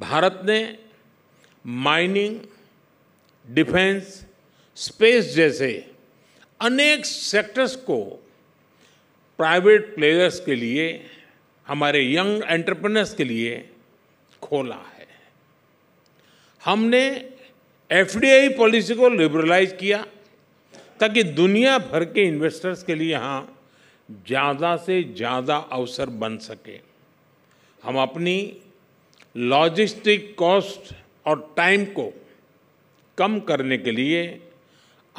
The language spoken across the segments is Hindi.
भारत ने माइनिंग डिफेंस स्पेस जैसे अनेक सेक्टर्स को प्राइवेट प्लेयर्स के लिए हमारे यंग एंटरप्रेनर्स के लिए खोला है हमने एफडीआई पॉलिसी को लिबरलाइज किया ताकि दुनिया भर के इन्वेस्टर्स के लिए यहाँ ज़्यादा से ज़्यादा अवसर बन सके हम अपनी लॉजिस्टिक कॉस्ट और टाइम को कम करने के लिए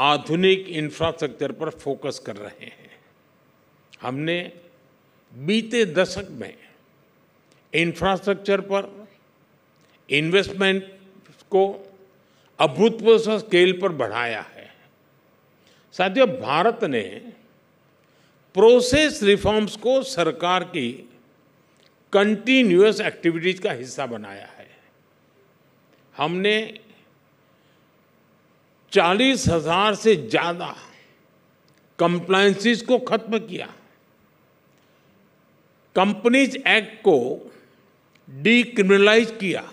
आधुनिक इंफ्रास्ट्रक्चर पर फोकस कर रहे हैं हमने बीते दशक में इंफ्रास्ट्रक्चर पर इन्वेस्टमेंट को अभूतपूर्व स्केल पर बढ़ाया है साथियों भारत ने प्रोसेस रिफॉर्म्स को सरकार की कंटिन्यूस एक्टिविटीज का हिस्सा बनाया है हमने चालीस हजार से ज़्यादा कंप्लाइंसिस को खत्म किया कंपनीज एक्ट को डीक्रिमिनलाइज किया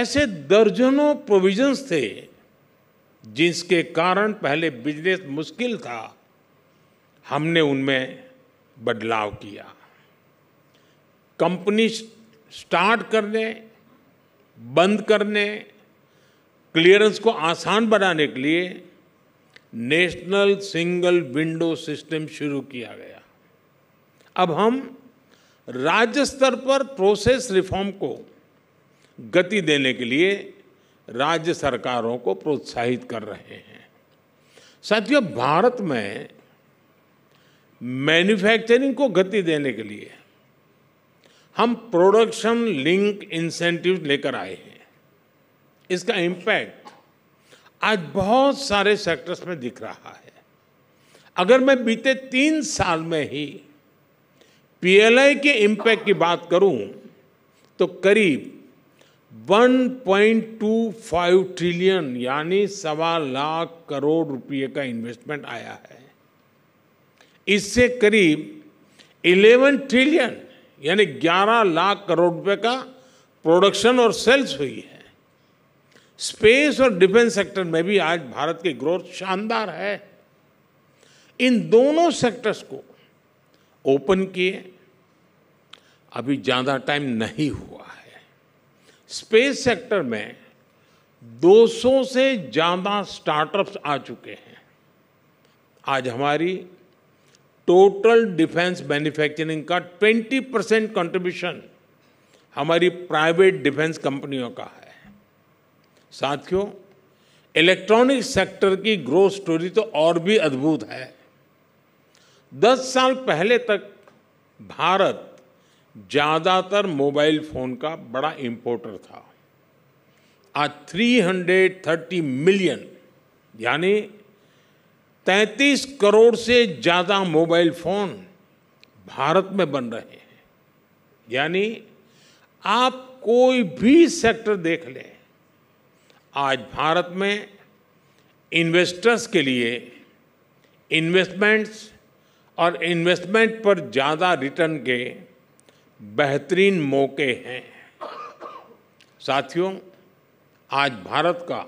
ऐसे दर्जनों प्रोविजंस थे जिसके कारण पहले बिजनेस मुश्किल था हमने उनमें बदलाव किया कंपनी स्टार्ट करने बंद करने क्लियरेंस को आसान बनाने के लिए नेशनल सिंगल विंडो सिस्टम शुरू किया गया अब हम राज्य स्तर पर प्रोसेस रिफॉर्म को गति देने के लिए राज्य सरकारों को प्रोत्साहित कर रहे हैं साथियों भारत में मैन्युफैक्चरिंग को गति देने के लिए हम प्रोडक्शन लिंक इंसेंटिव लेकर आए हैं इसका इम्पैक्ट आज बहुत सारे सेक्टर्स में दिख रहा है अगर मैं बीते तीन साल में ही पीएलआई के इम्पैक्ट की बात करूं तो करीब 1.25 ट्रिलियन यानी सवा लाख करोड़ रुपए का इन्वेस्टमेंट आया है इससे करीब 11 ट्रिलियन यानी 11 लाख करोड़ रुपए का प्रोडक्शन और सेल्स हुई है स्पेस और डिफेंस सेक्टर में भी आज भारत की ग्रोथ शानदार है इन दोनों सेक्टर्स को ओपन किए अभी ज़्यादा टाइम नहीं हुआ है स्पेस सेक्टर में 200 से ज़्यादा स्टार्टअप्स आ चुके हैं आज हमारी टोटल डिफेंस मैन्युफैक्चरिंग का 20 परसेंट कॉन्ट्रीब्यूशन हमारी प्राइवेट डिफेंस कंपनियों का है साथियों इलेक्ट्रॉनिक सेक्टर की ग्रोथ स्टोरी तो और भी अद्भुत है दस साल पहले तक भारत ज़्यादातर मोबाइल फ़ोन का बड़ा इंपोर्टर था आज 330 मिलियन यानी 33 करोड़ से ज़्यादा मोबाइल फ़ोन भारत में बन रहे हैं यानी आप कोई भी सेक्टर देख लें आज भारत में इन्वेस्टर्स के लिए इन्वेस्टमेंट्स और इन्वेस्टमेंट पर ज़्यादा रिटर्न के बेहतरीन मौके हैं साथियों आज भारत का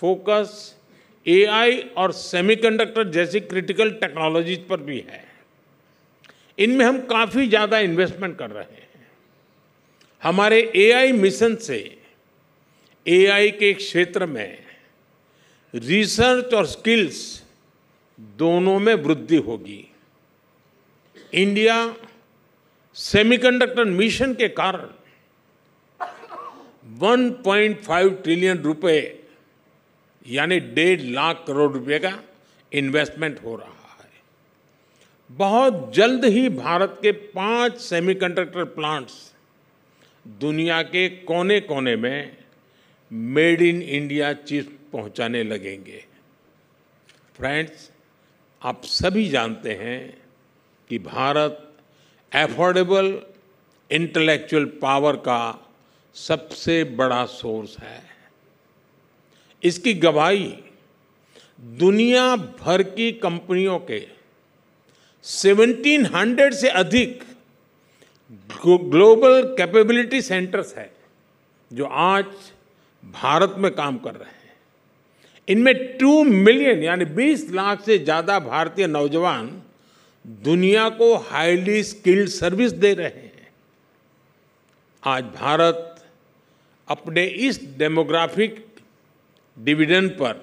फोकस एआई और सेमीकंडक्टर जैसी क्रिटिकल टेक्नोलॉजीज पर भी है इनमें हम काफ़ी ज़्यादा इन्वेस्टमेंट कर रहे हैं हमारे एआई मिशन से एआई के क्षेत्र में रिसर्च और स्किल्स दोनों में वृद्धि होगी इंडिया सेमीकंडक्टर मिशन के कारण 1.5 ट्रिलियन रुपए यानी डेढ़ लाख करोड़ रुपए का इन्वेस्टमेंट हो रहा है बहुत जल्द ही भारत के पांच सेमीकंडक्टर प्लांट्स दुनिया के कोने कोने में मेड इन इंडिया चीज पहुंचाने लगेंगे फ्रेंड्स आप सभी जानते हैं कि भारत एफोर्डेबल इंटेलेक्चुअल पावर का सबसे बड़ा सोर्स है इसकी गवाही दुनिया भर की कंपनियों के 1700 से अधिक ग्लोबल कैपेबिलिटी सेंटर्स हैं जो आज भारत में काम कर रहे हैं इनमें टू मिलियन यानी बीस लाख से ज़्यादा भारतीय नौजवान दुनिया को हाईली स्किल्ड सर्विस दे रहे हैं आज भारत अपने इस डेमोग्राफिक डिविडेंड पर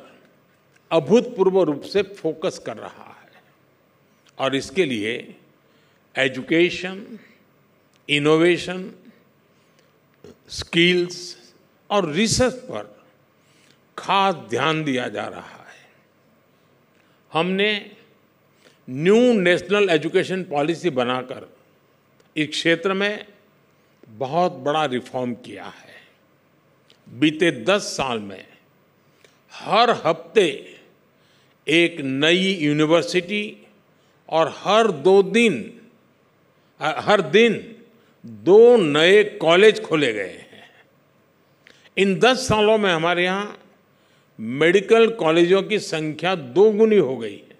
अभूतपूर्व रूप से फोकस कर रहा है और इसके लिए एजुकेशन इनोवेशन स्किल्स और रिसर्च पर खास ध्यान दिया जा रहा है हमने न्यू नेशनल एजुकेशन पॉलिसी बनाकर इस क्षेत्र में बहुत बड़ा रिफॉर्म किया है बीते दस साल में हर हफ्ते एक नई यूनिवर्सिटी और हर दो दिन हर दिन दो नए कॉलेज खोले गए हैं इन दस सालों में हमारे यहाँ मेडिकल कॉलेजों की संख्या दोगुनी हो गई है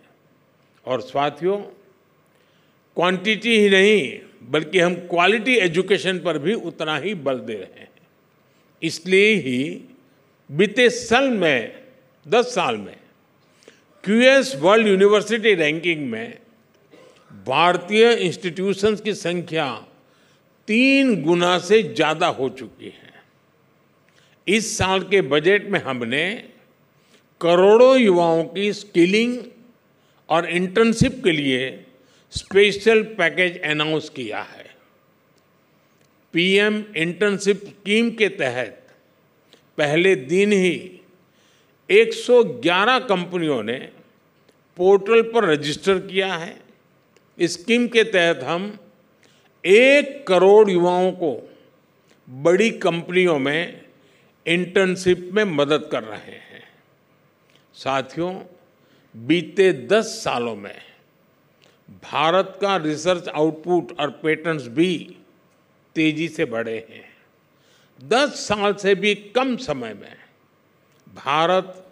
और साथियों क्वांटिटी ही नहीं बल्कि हम क्वालिटी एजुकेशन पर भी उतना ही बल दे रहे हैं इसलिए ही बीते साल में दस साल में क्यूएस वर्ल्ड यूनिवर्सिटी रैंकिंग में भारतीय इंस्टीट्यूशंस की संख्या तीन गुना से ज़्यादा हो चुकी है इस साल के बजट में हमने करोड़ों युवाओं की स्किलिंग और इंटर्नशिप के लिए स्पेशल पैकेज अनाउंस किया है पीएम इंटर्नशिप स्कीम के तहत पहले दिन ही 111 कंपनियों ने पोर्टल पर रजिस्टर किया है स्कीम के तहत हम एक करोड़ युवाओं को बड़ी कंपनियों में इंटर्नशिप में मदद कर रहे हैं साथियों बीते 10 सालों में भारत का रिसर्च आउटपुट और पेटेंट्स भी तेजी से बढ़े हैं 10 साल से भी कम समय में भारत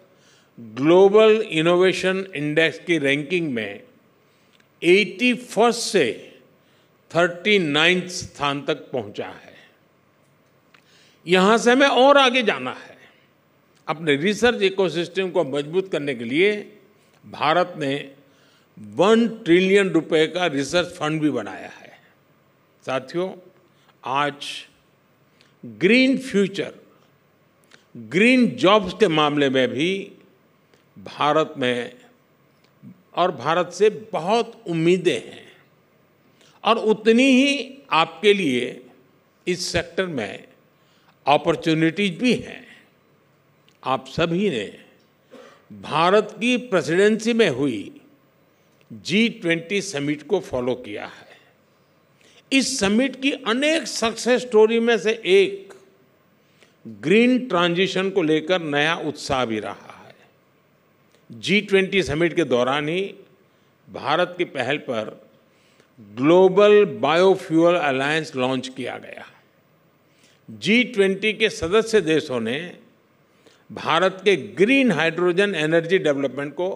ग्लोबल इनोवेशन इंडेक्स की रैंकिंग में एटी फर्स्ट से थर्टी नाइन्थ स्थान तक पहुंचा है यहां से हमें और आगे जाना है अपने रिसर्च इकोसिस्टम को मजबूत करने के लिए भारत ने वन ट्रिलियन रुपए का रिसर्च फंड भी बनाया है साथियों आज ग्रीन फ्यूचर ग्रीन जॉब्स के मामले में भी भारत में और भारत से बहुत उम्मीदें हैं और उतनी ही आपके लिए इस सेक्टर में अपॉर्चुनिटीज भी हैं आप सभी ने भारत की प्रेसिडेंसी में हुई जी ट्वेंटी समिट को फॉलो किया है इस समिट की अनेक सक्सेस स्टोरी में से एक ग्रीन ट्रांजिशन को लेकर नया उत्साह भी रहा जी ट्वेंटी समिट के दौरान ही भारत की पहल पर ग्लोबल बायोफ्यूअल अलायंस लॉन्च किया गया जी ट्वेंटी के सदस्य देशों ने भारत के ग्रीन हाइड्रोजन एनर्जी डेवलपमेंट को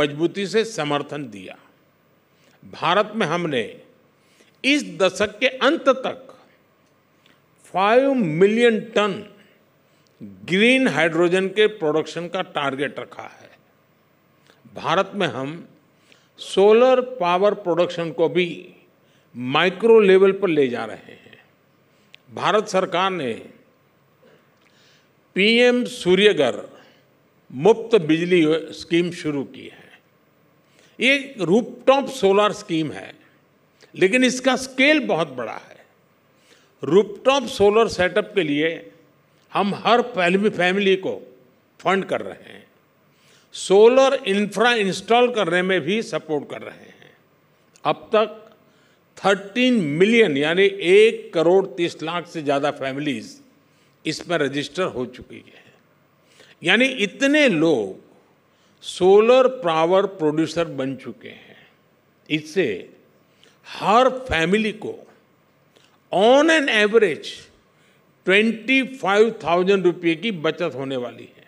मजबूती से समर्थन दिया भारत में हमने इस दशक के अंत तक 5 मिलियन टन ग्रीन हाइड्रोजन के प्रोडक्शन का टारगेट रखा है भारत में हम सोलर पावर प्रोडक्शन को भी माइक्रो लेवल पर ले जा रहे हैं भारत सरकार ने पीएम सूर्यगर मुफ्त बिजली स्कीम शुरू की है ये रूपटॉप सोलर स्कीम है लेकिन इसका स्केल बहुत बड़ा है रूपटॉप सोलर सेटअप के लिए हम हर फैमिली को फंड कर रहे हैं सोलर इंफ्रा इंस्टॉल करने में भी सपोर्ट कर रहे हैं अब तक 13 मिलियन यानी एक करोड़ तीस लाख से ज़्यादा फैमिलीज़ इसमें रजिस्टर हो चुकी है यानी इतने लोग सोलर पावर प्रोड्यूसर बन चुके हैं इससे हर फैमिली को on an average twenty five thousand रुपये की बचत होने वाली है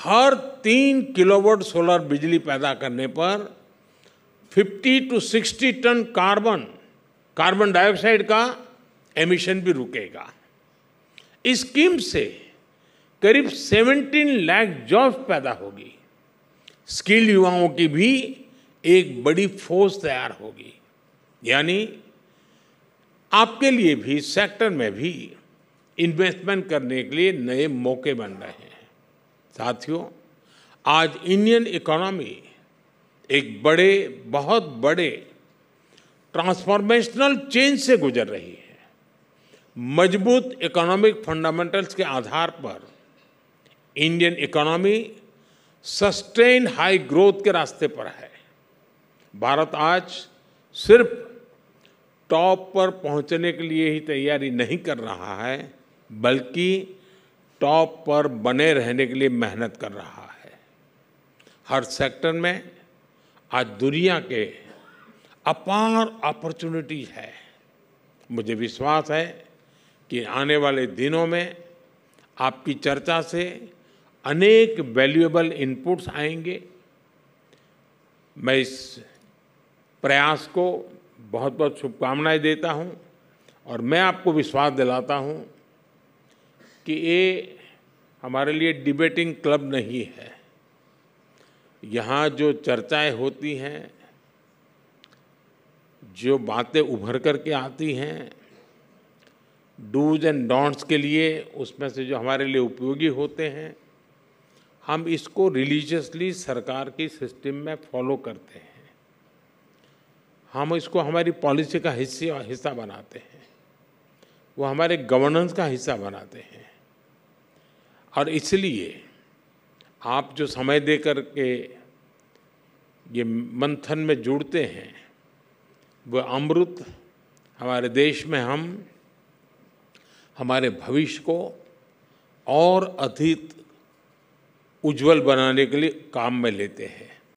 हर तीन किलोवाट सोलर बिजली पैदा करने पर 50 to 60 ton carbon carbon dioxide का एमिशन भी रुकेगा इस स्कीम से करीब 17 लाख जॉब्स पैदा होगी स्किल युवाओं की भी एक बड़ी फोर्स तैयार होगी यानी आपके लिए भी सेक्टर में भी इन्वेस्टमेंट करने के लिए नए मौके बन रहे हैं साथियों आज इंडियन इकोनॉमी एक बड़े बहुत बड़े ट्रांसफॉर्मेशनल चेंज से गुजर रही है मजबूत इकोनॉमिक फंडामेंटल्स के आधार पर Indian economy sustain high growth के रास्ते पर है भारत आज सिर्फ टॉप पर पहुंचने के लिए ही तैयारी नहीं कर रहा है बल्कि टॉप पर बने रहने के लिए मेहनत कर रहा है हर सेक्टर में आज दुनिया के अपार अपॉर्चुनिटीज है मुझे विश्वास है कि आने वाले दिनों में आपकी चर्चा से अनेक वैल्यूएबल इनपुट्स आएंगे मैं इस प्रयास को बहुत बहुत शुभकामनाएं देता हूं और मैं आपको विश्वास दिलाता हूं कि ये हमारे लिए डिबेटिंग क्लब नहीं है यहाँ जो चर्चाएं होती हैं जो बातें उभर कर के आती हैं डूज एंड डोंट्स के लिए उसमें से जो हमारे लिए उपयोगी होते हैं हम इसको रिलीजियसली सरकार की सिस्टम में फॉलो करते हैं हम इसको हमारी पॉलिसी का हिस्से हिस्सा बनाते हैं वो हमारे गवर्नेंस का हिस्सा बनाते हैं और इसलिए आप जो समय दे कर के ये मंथन में जुड़ते हैं वो अमृत हमारे देश में हम हमारे भविष्य को और अधिक उज्जवल बनाने के लिए काम में लेते हैं